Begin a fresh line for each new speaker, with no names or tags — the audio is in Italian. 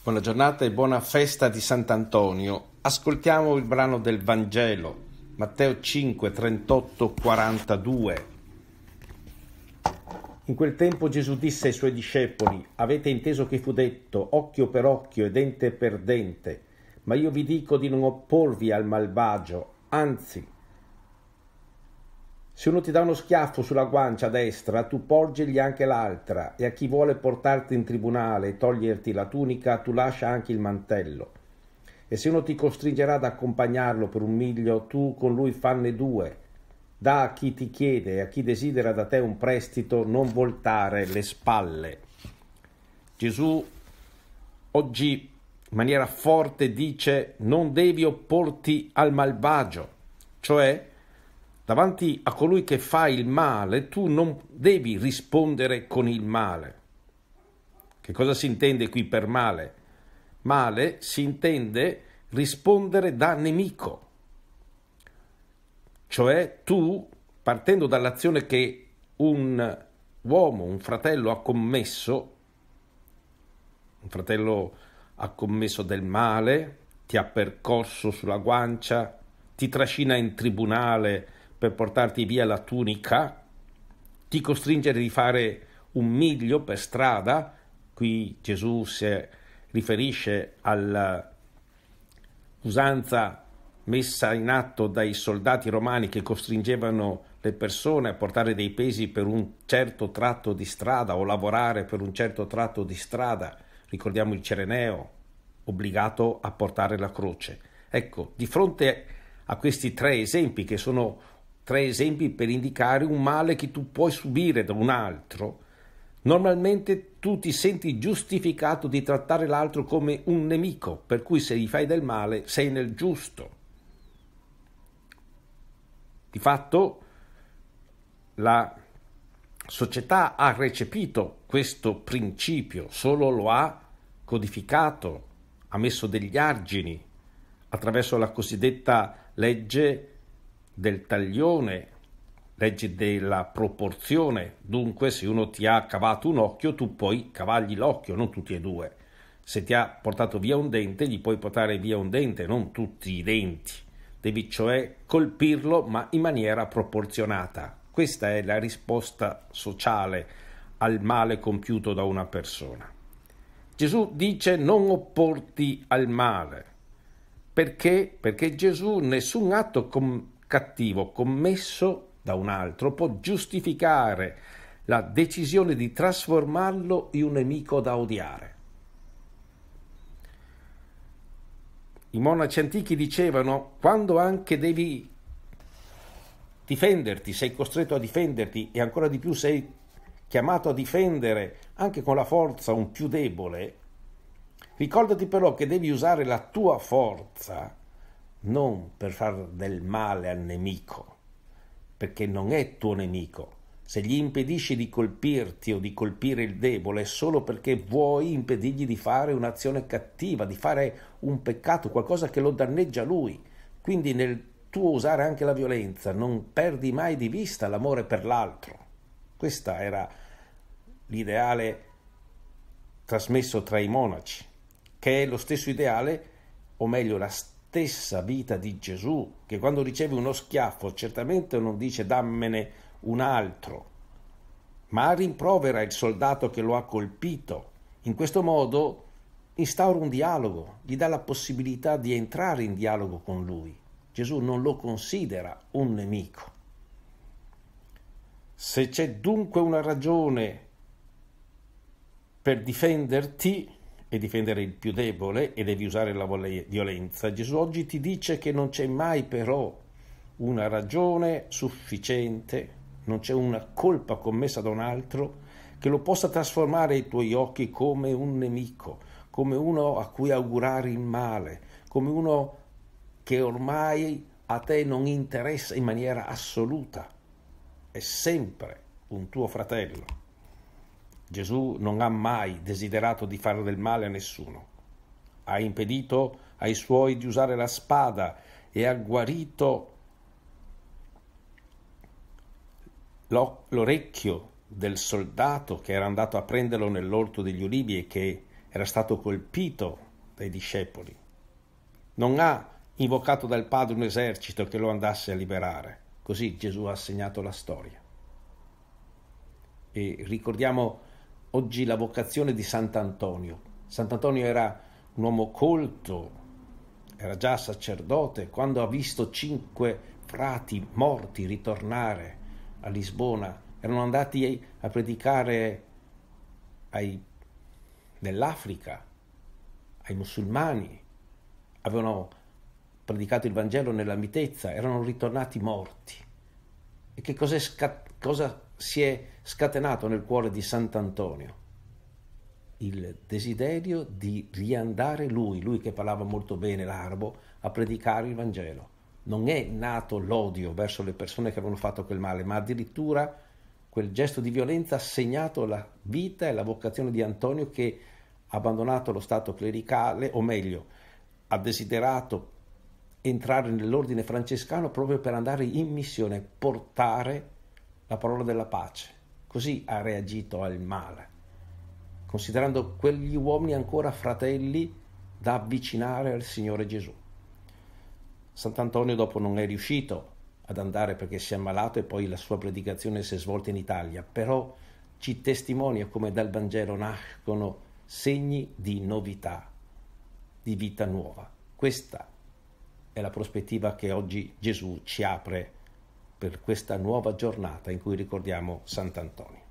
Buona giornata e buona festa di Sant'Antonio. Ascoltiamo il brano del Vangelo, Matteo 5, 38, 42. In quel tempo Gesù disse ai suoi discepoli, avete inteso che fu detto occhio per occhio e dente per dente, ma io vi dico di non opporvi al malvagio, anzi se uno ti dà uno schiaffo sulla guancia destra, tu porgigli anche l'altra, e a chi vuole portarti in tribunale e toglierti la tunica, tu lascia anche il mantello. E se uno ti costringerà ad accompagnarlo per un miglio, tu con lui fanne due. Da a chi ti chiede e a chi desidera da te un prestito, non voltare le spalle. Gesù oggi in maniera forte dice non devi opporti al malvagio, cioè Davanti a colui che fa il male, tu non devi rispondere con il male. Che cosa si intende qui per male? Male si intende rispondere da nemico. Cioè tu, partendo dall'azione che un uomo, un fratello ha commesso, un fratello ha commesso del male, ti ha percosso sulla guancia, ti trascina in tribunale per portarti via la tunica, ti costringere a fare un miglio per strada, qui Gesù si riferisce all'usanza messa in atto dai soldati romani che costringevano le persone a portare dei pesi per un certo tratto di strada o lavorare per un certo tratto di strada. Ricordiamo il Cereneo, obbligato a portare la croce. Ecco, di fronte a questi tre esempi che sono tre esempi per indicare un male che tu puoi subire da un altro, normalmente tu ti senti giustificato di trattare l'altro come un nemico, per cui se gli fai del male sei nel giusto. Di fatto la società ha recepito questo principio, solo lo ha codificato, ha messo degli argini attraverso la cosiddetta legge del taglione, legge della proporzione, dunque se uno ti ha cavato un occhio tu puoi cavargli l'occhio, non tutti e due. Se ti ha portato via un dente gli puoi portare via un dente, non tutti i denti. Devi cioè colpirlo ma in maniera proporzionata. Questa è la risposta sociale al male compiuto da una persona. Gesù dice non opporti al male. Perché? Perché Gesù nessun atto com- cattivo commesso da un altro può giustificare la decisione di trasformarlo in un nemico da odiare. I monaci antichi dicevano quando anche devi difenderti, sei costretto a difenderti e ancora di più sei chiamato a difendere anche con la forza un più debole, ricordati però che devi usare la tua forza non per far del male al nemico, perché non è tuo nemico. Se gli impedisci di colpirti o di colpire il debole è solo perché vuoi impedirgli di fare un'azione cattiva, di fare un peccato, qualcosa che lo danneggia lui. Quindi nel tuo usare anche la violenza non perdi mai di vista l'amore per l'altro. Questo era l'ideale trasmesso tra i monaci, che è lo stesso ideale, o meglio la stessa stessa vita di Gesù, che quando riceve uno schiaffo certamente non dice dammene un altro, ma rimprovera il soldato che lo ha colpito. In questo modo instaura un dialogo, gli dà la possibilità di entrare in dialogo con lui. Gesù non lo considera un nemico. Se c'è dunque una ragione per difenderti, e difendere il più debole e devi usare la violenza, Gesù oggi ti dice che non c'è mai però una ragione sufficiente, non c'è una colpa commessa da un altro che lo possa trasformare ai tuoi occhi come un nemico, come uno a cui augurare il male, come uno che ormai a te non interessa in maniera assoluta, è sempre un tuo fratello. Gesù non ha mai desiderato di fare del male a nessuno. Ha impedito ai suoi di usare la spada e ha guarito l'orecchio del soldato che era andato a prenderlo nell'orto degli ulivi e che era stato colpito dai discepoli. Non ha invocato dal Padre un esercito che lo andasse a liberare. Così Gesù ha segnato la storia. E ricordiamo oggi la vocazione di Sant'Antonio. Sant'Antonio era un uomo colto, era già sacerdote, quando ha visto cinque frati morti ritornare a Lisbona, erano andati a predicare ai, nell'Africa, ai musulmani, avevano predicato il Vangelo nella mitezza, erano ritornati morti. E che cosa, scat- cosa si è scatenato nel cuore di Sant'Antonio il desiderio di riandare lui, lui che parlava molto bene l'arabo, a predicare il Vangelo. Non è nato l'odio verso le persone che avevano fatto quel male, ma addirittura quel gesto di violenza ha segnato la vita e la vocazione di Antonio che ha abbandonato lo stato clericale, o meglio, ha desiderato entrare nell'ordine francescano proprio per andare in missione, portare la parola della pace. Così ha reagito al male, considerando quegli uomini ancora fratelli da avvicinare al Signore Gesù. Sant'Antonio dopo non è riuscito ad andare perché si è ammalato e poi la sua predicazione si è svolta in Italia, però ci testimonia come dal Vangelo nascono segni di novità, di vita nuova. Questa è la prospettiva che oggi Gesù ci apre per questa nuova giornata in cui ricordiamo Sant'Antonio.